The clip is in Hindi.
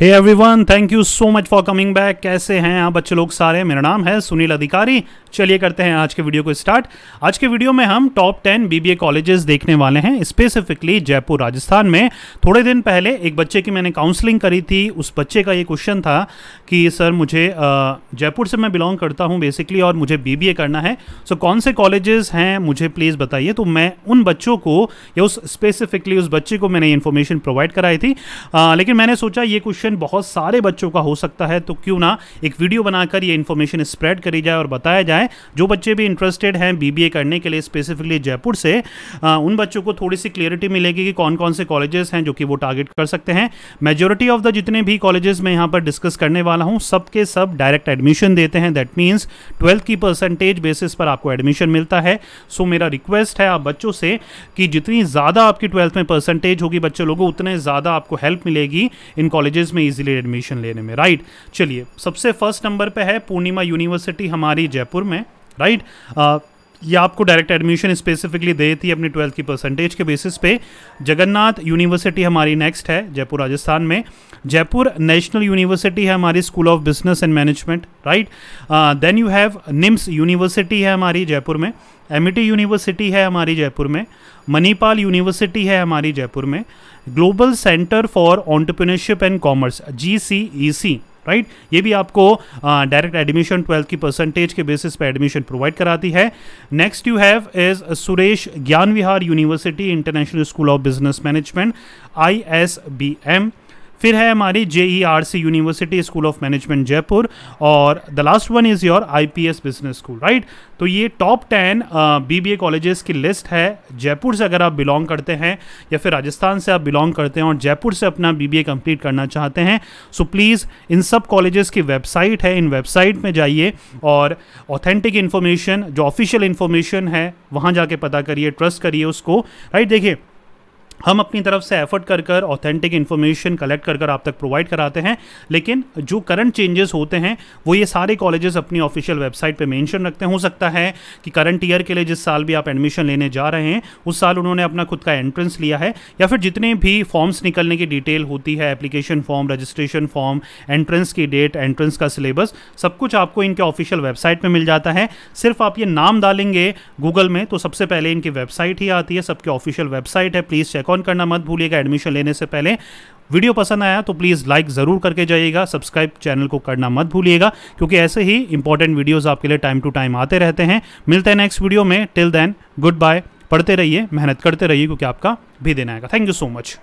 hey everyone thank you so much for coming back कैसे हैं आप बच्चे लोग सारे मेरा नाम है सुनील अधिकारी चलिए करते हैं आज के वीडियो को स्टार्ट आज के वीडियो में हम टॉप टेन बीबीए कॉलेजेस देखने वाले हैं स्पेसिफिकली जयपुर राजस्थान में थोड़े दिन पहले एक बच्चे की मैंने काउंसलिंग करी थी उस बच्चे का ये क्वेश्चन था कि सर मुझे जयपुर से मैं बिलोंग करता हूँ बेसिकली और मुझे बी करना है सो so, कौन से कॉलेजेस हैं मुझे प्लीज़ बताइए तो मैं उन बच्चों को या उस स्पेसिफिकली उस बच्चे को मैंने इन्फॉर्मेशन प्रोवाइड कराई थी आ, लेकिन मैंने सोचा ये क्वेश्चन क्वेश्चन बहुत सारे बच्चों का हो सकता है तो क्यों ना एक वीडियो बनाकर ये इन्फॉर्मेशन स्प्रेड करी जाए और बताया जाए जो बच्चे भी इंटरेस्टेड हैं बीबीए करने के लिए स्पेसिफिकली जयपुर से आ, उन बच्चों को थोड़ी सी क्लियरिटी मिलेगी कि कौन कौन से कॉलेजेस हैं जो कि वो टारगेट कर सकते हैं मेजोरिटी ऑफ द जितने भी कॉलेजेस मैं यहाँ पर डिस्कस करने वाला हूँ सबके सब डायरेक्ट एडमिशन देते हैं दैट मीन्स ट्वेल्थ की परसेंटेज बेसिस पर आपको एडमिशन मिलता है सो so, मेरा रिक्वेस्ट है आप बच्चों से कि जितनी ज़्यादा आपकी ट्वेल्थ में परसेंटेज होगी बच्चे लोगों उतने ज़्यादा आपको हेल्प मिलेगी इन कॉलेजेस में इजीली एडमिशन लेने में राइट चलिए सबसे फर्स्ट नंबर पे है पूर्णिमा यूनिवर्सिटी हमारी जयपुर में राइट ये आपको डायरेक्ट एडमिशन स्पेसिफिकली दे थी अपनी ट्वेल्थ की परसेंटेज के बेसिस पे जगन्नाथ यूनिवर्सिटी हमारी नेक्स्ट है जयपुर राजस्थान में जयपुर नेशनल यूनिवर्सिटी है हमारी School of Business and Management right then you have NIMS University है हमारी जयपुर में एम यूनिवर्सिटी e है हमारी जयपुर में मणिपाल यूनिवर्सिटी है हमारी जयपुर में Global Centre for Entrepreneurship and Commerce G C E C right ये भी आपको डायरेक्ट एडमिशन ट्वेल्थ की परसेंटेज के बेसिस पे एडमिशन प्रोवाइड कराती है next you have is Suresh Gyan Vihar University International School of Business Management I S B M फिर है हमारी J E R C University School of Management Jaipur और the last one is your I P S Business school right तो ये top ten B B A colleges की लिस्ट है जयपुर से अगर आप बिलोंग करते हैं या फिर राजस्थान से आप बिलोंग करते हैं और जयपुर से अपना बी बी ए कम्प्लीट करना चाहते हैं सो प्लीज़ इन सब कॉलेजेस की वेबसाइट है इन वेबसाइट में जाइए और ऑथेंटिक इन्फॉर्मेशन जो ऑफिशियल इन्फॉर्मेशन है वहाँ जाके पता करिए ट्रस्ट करिए उसको राइट देखिए हम अपनी तरफ से एफर्ट कर कर ऑथेंटिक इन्फॉर्मेशन कलेक्ट कर कर आप तक प्रोवाइड कराते हैं लेकिन जो करंट चेंजेस होते हैं वो ये सारे कॉलेजेस अपनी ऑफिशियल वेबसाइट पे मेंशन रखते हैं हो सकता है कि करंट ईयर के लिए जिस साल भी आप एडमिशन लेने जा रहे हैं उस साल उन्होंने अपना खुद का एंट्रेंस लिया है या फिर जितने भी फॉर्म्स निकलने की डिटेल होती है application form registration form entrance की डेट एंट्रेंस का सिलेबस सब कुछ आपको इनके ऑफिशियल वेबसाइट पर मिल जाता है सिर्फ आप ये नाम डालेंगे गूगल में तो सबसे पहले इनकी वेबसाइट ही आती है सबके ऑफिशियल वेबसाइट है प्लीज़ चेक check ऑन करना मत भूलिएगा एडमिशन लेने से पहले वीडियो पसंद आया तो प्लीज़ लाइक ज़रूर करके जाइएगा सब्सक्राइब चैनल को करना मत भूलिएगा क्योंकि ऐसे ही इंपॉर्टेंट वीडियोज़ आपके लिए टाइम टू टाइम आते रहते हैं मिलते हैं नेक्स्ट वीडियो में टिल देन गुड बाय पढ़ते रहिए मेहनत करते रहिए क्योंकि आपका भी दिन आएगा थैंक यू सो मच